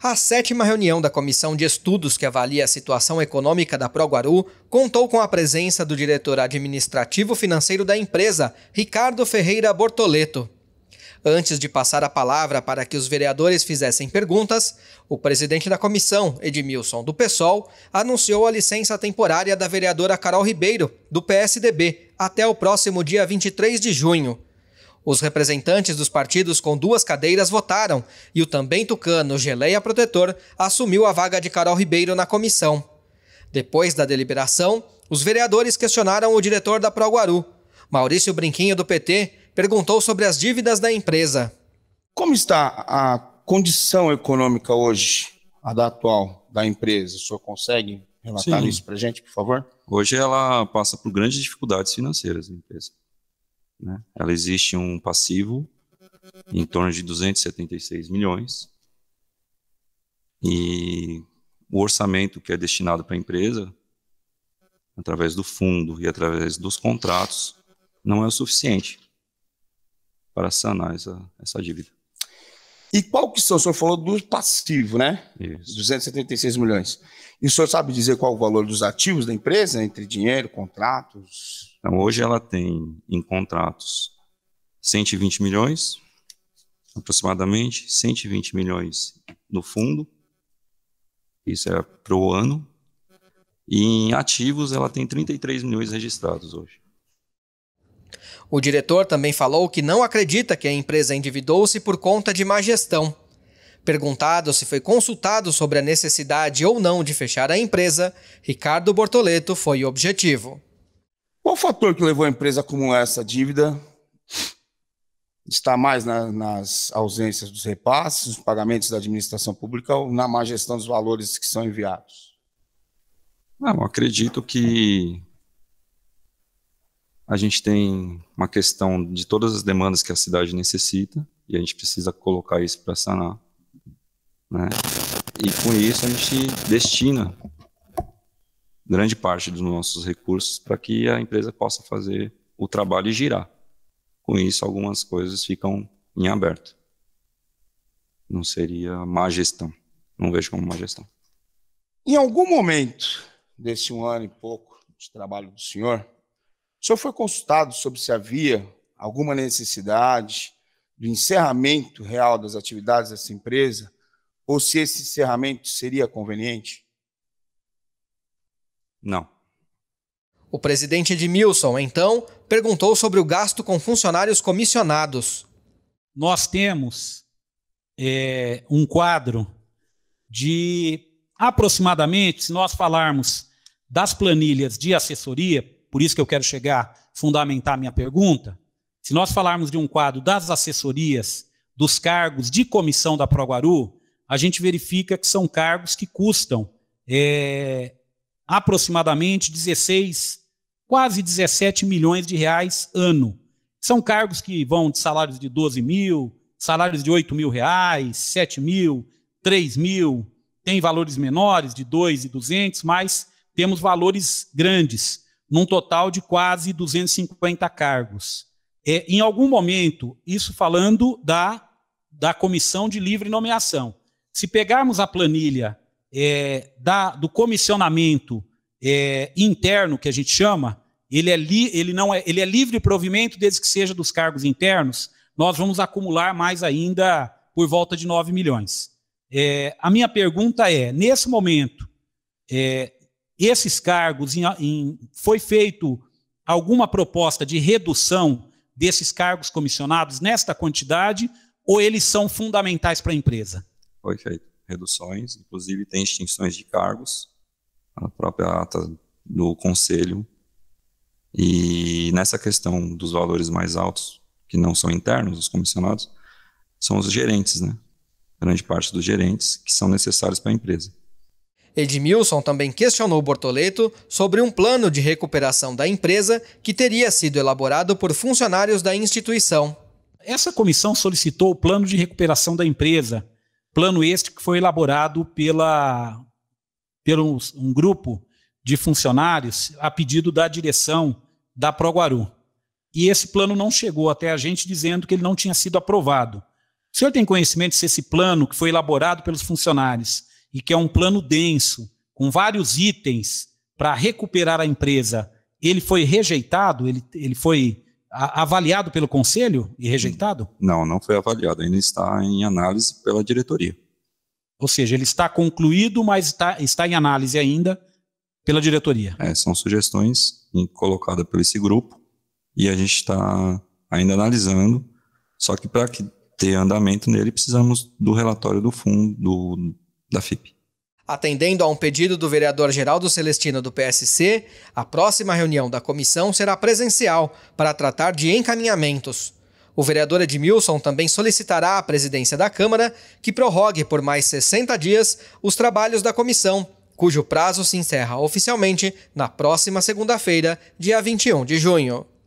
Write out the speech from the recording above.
A sétima reunião da Comissão de Estudos que avalia a situação econômica da Proguaru contou com a presença do diretor administrativo financeiro da empresa, Ricardo Ferreira Bortoleto. Antes de passar a palavra para que os vereadores fizessem perguntas, o presidente da comissão, Edmilson do PSOL, anunciou a licença temporária da vereadora Carol Ribeiro, do PSDB, até o próximo dia 23 de junho. Os representantes dos partidos com duas cadeiras votaram e o também tucano Geleia Protetor assumiu a vaga de Carol Ribeiro na comissão. Depois da deliberação, os vereadores questionaram o diretor da Proguaru. Maurício Brinquinho, do PT, perguntou sobre as dívidas da empresa. Como está a condição econômica hoje, a da atual, da empresa? O senhor consegue relatar Sim. isso para gente, por favor? Hoje ela passa por grandes dificuldades financeiras, a empresa. Né? Ela existe um passivo em torno de 276 milhões e o orçamento que é destinado para a empresa, através do fundo e através dos contratos, não é o suficiente para sanar essa, essa dívida. E qual que são? O senhor falou do passivo, né? Isso. 276 milhões. E o senhor sabe dizer qual o valor dos ativos da empresa, entre dinheiro, contratos? Então, hoje ela tem em contratos 120 milhões, aproximadamente 120 milhões no fundo, isso é para o ano, e em ativos ela tem 33 milhões registrados hoje. O diretor também falou que não acredita que a empresa endividou-se por conta de má gestão. Perguntado se foi consultado sobre a necessidade ou não de fechar a empresa, Ricardo Bortoleto foi objetivo. Qual o fator que levou a empresa a acumular essa dívida? Está mais na, nas ausências dos repasses, dos pagamentos da administração pública ou na má gestão dos valores que são enviados? Não, acredito que a gente tem uma questão de todas as demandas que a cidade necessita e a gente precisa colocar isso para sanar. Né? E com isso a gente destina grande parte dos nossos recursos para que a empresa possa fazer o trabalho e girar. Com isso, algumas coisas ficam em aberto. Não seria má gestão. Não vejo como má gestão. Em algum momento desse um ano e pouco de trabalho do senhor, o senhor foi consultado sobre se havia alguma necessidade do encerramento real das atividades dessa empresa ou se esse encerramento seria conveniente? Não. O presidente Edmilson, então, perguntou sobre o gasto com funcionários comissionados. Nós temos é, um quadro de aproximadamente, se nós falarmos das planilhas de assessoria, por isso que eu quero chegar, fundamentar minha pergunta, se nós falarmos de um quadro das assessorias, dos cargos de comissão da ProGuaru, a gente verifica que são cargos que custam é, aproximadamente 16, quase 17 milhões de reais ano. São cargos que vão de salários de 12 mil, salários de 8 mil reais, 7 mil, 3 mil, tem valores menores de 2 e 200, mas temos valores grandes num total de quase 250 cargos. É, em algum momento, isso falando da, da comissão de livre nomeação. Se pegarmos a planilha é, da, do comissionamento é, interno, que a gente chama, ele é, li, ele, não é, ele é livre provimento desde que seja dos cargos internos, nós vamos acumular mais ainda por volta de 9 milhões. É, a minha pergunta é: nesse momento, é, esses cargos, em, em, foi feito alguma proposta de redução desses cargos comissionados nesta quantidade ou eles são fundamentais para a empresa? Foi feito reduções, inclusive tem extinções de cargos, na própria ata do conselho. E nessa questão dos valores mais altos, que não são internos, os comissionados, são os gerentes, né? Grande parte dos gerentes que são necessários para a empresa. Edmilson também questionou Bortoleto sobre um plano de recuperação da empresa que teria sido elaborado por funcionários da instituição. Essa comissão solicitou o plano de recuperação da empresa, plano este que foi elaborado pela, pelo um grupo de funcionários a pedido da direção da Proguaru. E esse plano não chegou até a gente dizendo que ele não tinha sido aprovado. O senhor tem conhecimento se esse plano que foi elaborado pelos funcionários e que é um plano denso, com vários itens para recuperar a empresa, ele foi rejeitado? Ele, ele foi avaliado pelo conselho e rejeitado? Não, não foi avaliado. Ainda está em análise pela diretoria. Ou seja, ele está concluído, mas está, está em análise ainda pela diretoria. É, são sugestões colocadas por esse grupo e a gente está ainda analisando. Só que para que ter andamento nele, precisamos do relatório do fundo, do, da FIP. Atendendo a um pedido do vereador Geraldo Celestino do PSC, a próxima reunião da comissão será presencial para tratar de encaminhamentos. O vereador Edmilson também solicitará à presidência da Câmara que prorrogue por mais 60 dias os trabalhos da comissão, cujo prazo se encerra oficialmente na próxima segunda-feira, dia 21 de junho.